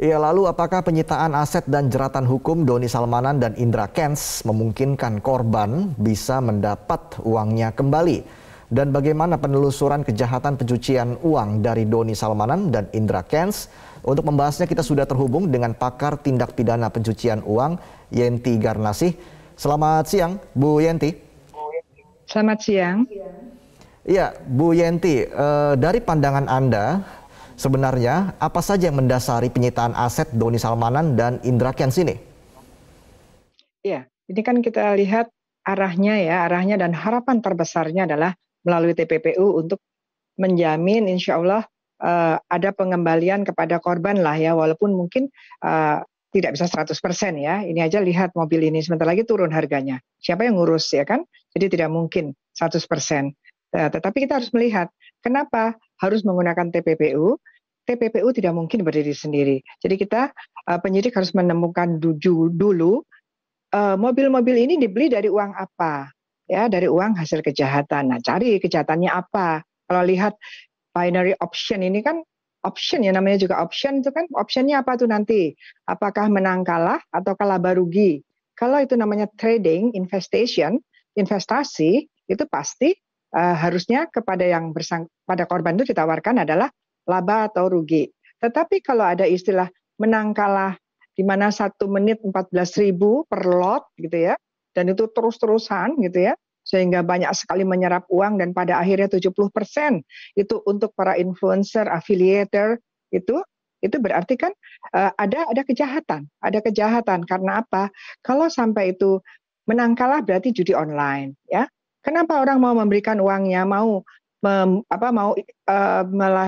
Ya lalu apakah penyitaan aset dan jeratan hukum Doni Salmanan dan Indra Kens memungkinkan korban bisa mendapat uangnya kembali? Dan bagaimana penelusuran kejahatan pencucian uang dari Doni Salmanan dan Indra Kens Untuk membahasnya kita sudah terhubung dengan pakar tindak pidana pencucian uang Yenti Garnasih. Selamat siang Bu Yenti. Selamat siang. Ya Bu Yenti, eh, dari pandangan Anda Sebenarnya apa saja yang mendasari penyitaan aset Doni Salmanan dan Indra Kian ini? Ya, ini kan kita lihat arahnya ya, arahnya dan harapan terbesarnya adalah melalui TPPU untuk menjamin insya Allah uh, ada pengembalian kepada korban lah ya, walaupun mungkin uh, tidak bisa 100% ya. Ini aja lihat mobil ini sebentar lagi turun harganya. Siapa yang ngurus ya kan? Jadi tidak mungkin 100%. Nah, eh, tetapi kita harus melihat kenapa harus menggunakan TPPU. TPPU tidak mungkin berdiri sendiri. Jadi kita uh, penyidik harus menemukan duju, dulu eh, mobil-mobil uh, ini dibeli dari uang apa, ya dari uang hasil kejahatan. Nah cari kejahatannya apa. Kalau lihat binary option ini kan option ya namanya juga option itu kan optionnya apa tuh nanti? Apakah menang kalah atau kalah rugi? Kalau itu namanya trading, investation, investasi itu pasti uh, harusnya kepada yang bersang pada korban itu ditawarkan adalah laba atau rugi. Tetapi kalau ada istilah menang kalah di mana satu menit empat belas ribu per lot gitu ya, dan itu terus-terusan gitu ya, sehingga banyak sekali menyerap uang dan pada akhirnya 70% itu untuk para influencer, affiliator itu itu berarti kan uh, ada ada kejahatan, ada kejahatan karena apa? Kalau sampai itu menang kalah berarti judi online ya. Kenapa orang mau memberikan uangnya, mau mem, apa mau uh,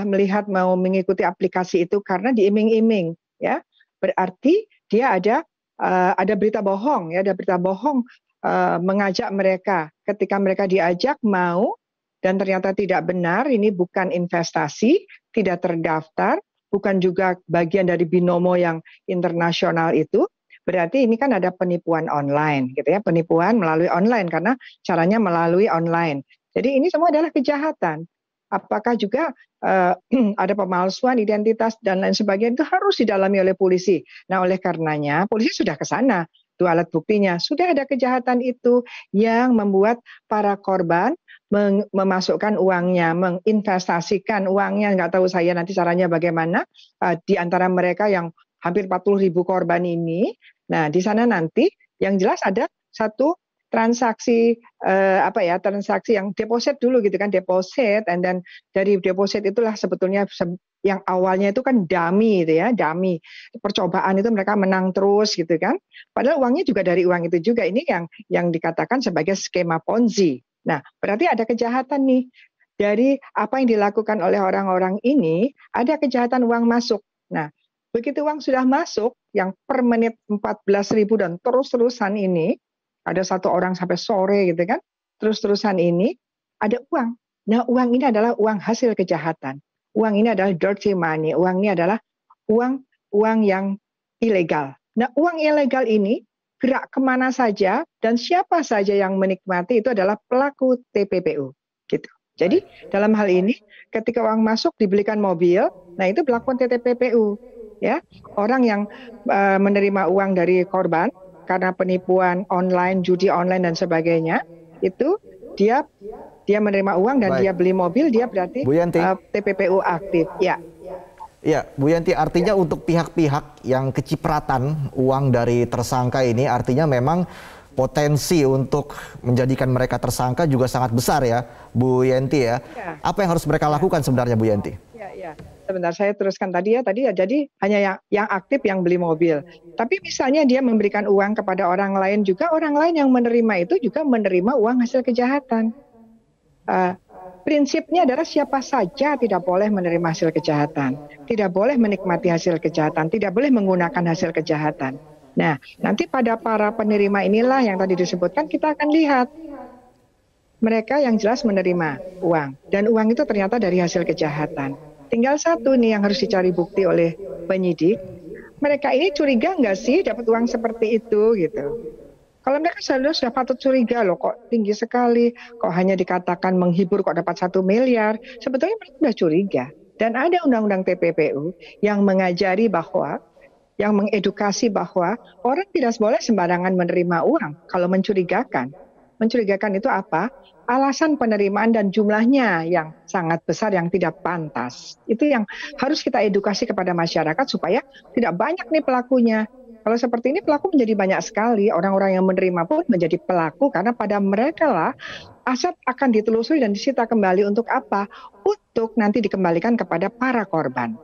melihat mau mengikuti aplikasi itu karena diiming-iming, ya. Berarti dia ada uh, ada berita bohong, ya, ada berita bohong uh, mengajak mereka. Ketika mereka diajak mau dan ternyata tidak benar, ini bukan investasi, tidak terdaftar, bukan juga bagian dari binomo yang internasional itu, Berarti ini kan ada penipuan online gitu ya, penipuan melalui online karena caranya melalui online. Jadi ini semua adalah kejahatan. Apakah juga uh, ada pemalsuan identitas dan lain sebagainya itu harus didalami oleh polisi. Nah, oleh karenanya polisi sudah ke sana dua alat buktinya sudah ada kejahatan itu yang membuat para korban memasukkan uangnya, menginvestasikan uangnya, nggak tahu saya nanti caranya bagaimana uh, di antara mereka yang hampir 40 ribu korban ini. Nah, di sana nanti yang jelas ada satu transaksi eh, apa ya transaksi yang deposit dulu gitu kan deposit and then dari deposit itulah sebetulnya yang awalnya itu kan dami itu ya dami percobaan itu mereka menang terus gitu kan padahal uangnya juga dari uang itu juga ini yang yang dikatakan sebagai skema ponzi nah berarti ada kejahatan nih dari apa yang dilakukan oleh orang-orang ini ada kejahatan uang masuk nah Begitu uang sudah masuk, yang per menit ribu dan terus-terusan ini, ada satu orang sampai sore gitu kan, terus-terusan ini, ada uang. Nah uang ini adalah uang hasil kejahatan. Uang ini adalah dirty money. Uang ini adalah uang uang yang ilegal. Nah uang ilegal ini gerak kemana saja dan siapa saja yang menikmati itu adalah pelaku TPPU. Gitu. Jadi dalam hal ini ketika uang masuk dibelikan mobil, nah itu pelaku TPPU ya orang yang uh, menerima uang dari korban karena penipuan online, judi online dan sebagainya itu dia dia menerima uang dan Baik. dia beli mobil dia berarti Bu Yanti. Uh, eh, TPPU aktif ya Ya, Bu Yanti, artinya ya. untuk pihak-pihak yang kecipratan uang dari tersangka ini, artinya memang potensi untuk menjadikan mereka tersangka juga sangat besar ya, Bu Yanti ya. ya. Apa yang harus mereka lakukan sebenarnya, Bu Yanti? sebentar saya teruskan tadi ya tadi ya jadi hanya yang yang aktif yang beli mobil tapi misalnya dia memberikan uang kepada orang lain juga orang lain yang menerima itu juga menerima uang hasil kejahatan uh, prinsipnya adalah siapa saja tidak boleh menerima hasil kejahatan tidak boleh menikmati hasil kejahatan tidak boleh menggunakan hasil kejahatan nah nanti pada para penerima inilah yang tadi disebutkan kita akan lihat mereka yang jelas menerima uang dan uang itu ternyata dari hasil kejahatan Tinggal satu nih yang harus dicari bukti oleh penyidik. Mereka ini curiga nggak sih dapat uang seperti itu gitu. Kalau mereka seharusnya sudah patut curiga loh kok tinggi sekali, kok hanya dikatakan menghibur kok dapat satu miliar. Sebetulnya mereka sudah curiga. Dan ada undang-undang TPPU yang mengajari bahwa yang mengedukasi bahwa orang tidak boleh sembarangan menerima uang kalau mencurigakan. Mencurigakan itu apa? alasan penerimaan dan jumlahnya yang sangat besar yang tidak pantas. Itu yang harus kita edukasi kepada masyarakat supaya tidak banyak nih pelakunya. Kalau seperti ini pelaku menjadi banyak sekali, orang-orang yang menerima pun menjadi pelaku karena pada mereka lah aset akan ditelusuri dan disita kembali untuk apa? Untuk nanti dikembalikan kepada para korban.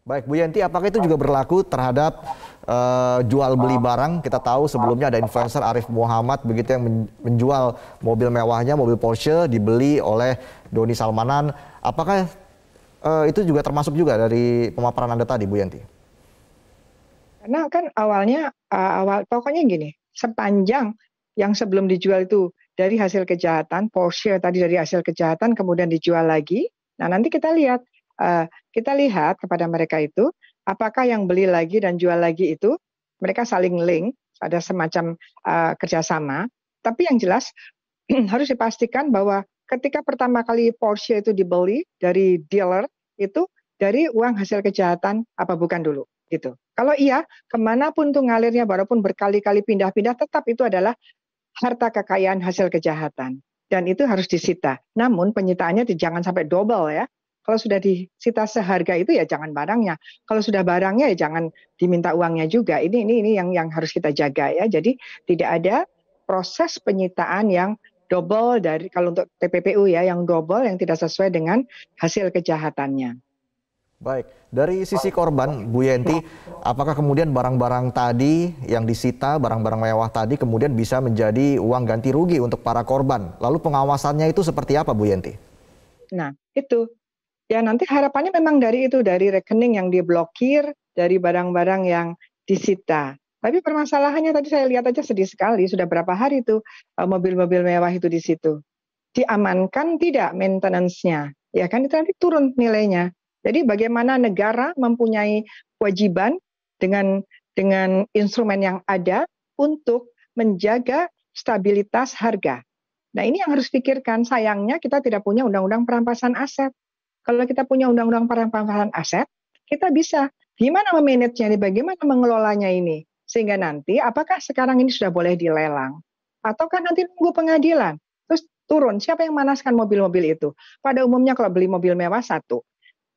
Baik, Bu Yanti, apakah itu juga berlaku terhadap uh, jual beli barang? Kita tahu sebelumnya ada influencer Arif Muhammad begitu yang menjual mobil mewahnya, mobil Porsche dibeli oleh Doni Salmanan. Apakah uh, itu juga termasuk juga dari pemaparan Anda tadi, Bu Yanti? Karena kan awalnya uh, awal pokoknya gini, sepanjang yang sebelum dijual itu dari hasil kejahatan, Porsche tadi dari hasil kejahatan kemudian dijual lagi. Nah, nanti kita lihat Eh, kita lihat kepada mereka itu apakah yang beli lagi dan jual lagi itu mereka saling link ada semacam uh, kerjasama. Tapi yang jelas harus dipastikan bahwa ketika pertama kali Porsche itu dibeli dari dealer itu dari uang hasil kejahatan apa bukan dulu gitu. Kalau iya, kemanapun tuh ngalirnya, walaupun berkali-kali pindah-pindah, tetap itu adalah harta kekayaan hasil kejahatan dan itu harus disita. Namun penyitaannya jangan sampai double ya. Kalau sudah disita seharga itu ya jangan barangnya. Kalau sudah barangnya ya jangan diminta uangnya juga. Ini ini ini yang yang harus kita jaga ya. Jadi tidak ada proses penyitaan yang double dari kalau untuk TPPU ya yang double yang tidak sesuai dengan hasil kejahatannya. Baik, dari sisi korban Bu Yenti, apakah kemudian barang-barang tadi yang disita, barang-barang mewah tadi kemudian bisa menjadi uang ganti rugi untuk para korban? Lalu pengawasannya itu seperti apa Bu Yenti? Nah, itu ya nanti harapannya memang dari itu dari rekening yang diblokir dari barang-barang yang disita tapi permasalahannya tadi saya lihat aja sedih sekali sudah berapa hari itu eh, mobil-mobil mewah itu di situ diamankan tidak maintenance-nya ya kan itu nanti turun nilainya jadi bagaimana negara mempunyai kewajiban dengan dengan instrumen yang ada untuk menjaga stabilitas harga. Nah ini yang harus pikirkan. Sayangnya kita tidak punya undang-undang perampasan aset. Kalau kita punya undang-undang perampasan aset, kita bisa gimana memanagenya ini, bagaimana mengelolanya ini. Sehingga nanti apakah sekarang ini sudah boleh dilelang? Ataukah nanti nunggu pengadilan? Terus turun, siapa yang manaskan mobil-mobil itu? Pada umumnya kalau beli mobil mewah satu,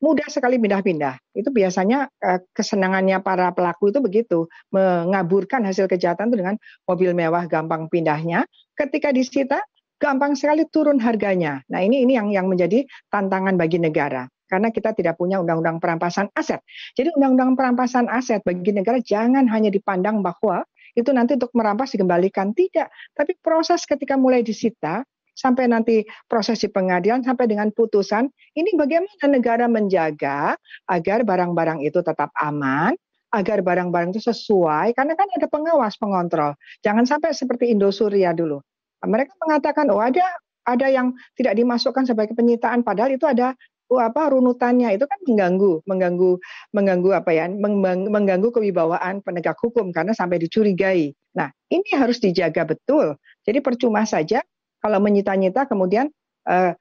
mudah sekali pindah-pindah. Itu biasanya eh, kesenangannya para pelaku itu begitu, mengaburkan hasil kejahatan itu dengan mobil mewah gampang pindahnya. Ketika disita, gampang sekali turun harganya. Nah, ini ini yang yang menjadi tantangan bagi negara karena kita tidak punya undang-undang perampasan aset. Jadi undang-undang perampasan aset bagi negara jangan hanya dipandang bahwa itu nanti untuk merampas dikembalikan tidak, tapi proses ketika mulai disita sampai nanti proses di pengadilan sampai dengan putusan ini bagaimana negara menjaga agar barang-barang itu tetap aman agar barang-barang itu sesuai karena kan ada pengawas pengontrol jangan sampai seperti Indosuria dulu Nah, mereka mengatakan oh ada ada yang tidak dimasukkan sebagai penyitaan padahal itu ada oh, apa runutannya itu kan mengganggu mengganggu mengganggu apa ya mengganggu kewibawaan penegak hukum karena sampai dicurigai. Nah, ini harus dijaga betul. Jadi percuma saja kalau menyita-nyita kemudian eh,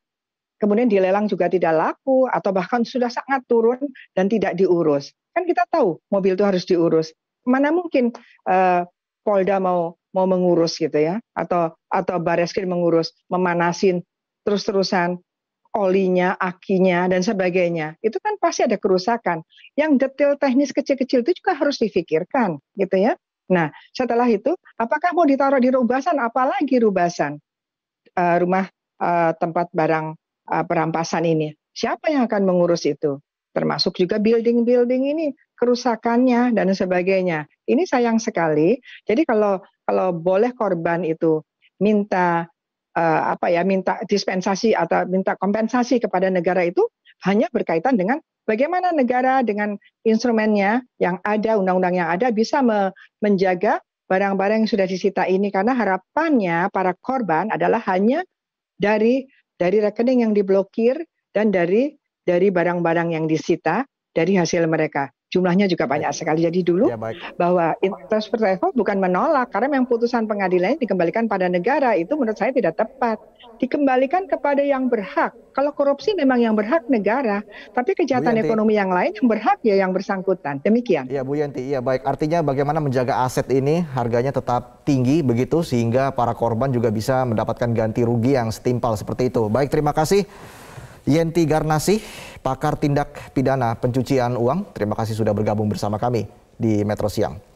kemudian dilelang juga tidak laku atau bahkan sudah sangat turun dan tidak diurus. Kan kita tahu mobil itu harus diurus. Mana mungkin eh, Polda mau mau mengurus gitu ya atau atau bareskrim mengurus memanasin terus-terusan olinya, akinya dan sebagainya. Itu kan pasti ada kerusakan. Yang detail teknis kecil-kecil itu juga harus difikirkan gitu ya. Nah, setelah itu apakah mau ditaruh di rubasan apalagi rubasan? Uh, rumah uh, tempat barang uh, perampasan ini. Siapa yang akan mengurus itu? Termasuk juga building-building ini kerusakannya dan sebagainya. Ini sayang sekali. Jadi kalau kalau boleh korban itu minta uh, apa ya minta dispensasi atau minta kompensasi kepada negara itu hanya berkaitan dengan bagaimana negara dengan instrumennya yang ada undang-undang yang ada bisa me menjaga barang-barang yang sudah disita ini karena harapannya para korban adalah hanya dari dari rekening yang diblokir dan dari dari barang-barang yang disita dari hasil mereka jumlahnya juga banyak sekali. Jadi dulu ya, baik. bahwa interest per travel bukan menolak karena memang putusan pengadilannya dikembalikan pada negara itu menurut saya tidak tepat. Dikembalikan kepada yang berhak. Kalau korupsi memang yang berhak negara, tapi kejahatan ekonomi yang lain yang berhak ya yang bersangkutan. Demikian. Iya Bu Yanti, iya baik. Artinya bagaimana menjaga aset ini harganya tetap tinggi begitu sehingga para korban juga bisa mendapatkan ganti rugi yang setimpal seperti itu. Baik, terima kasih. Yenti Garnasi, pakar tindak pidana pencucian uang. Terima kasih sudah bergabung bersama kami di Metro Siang.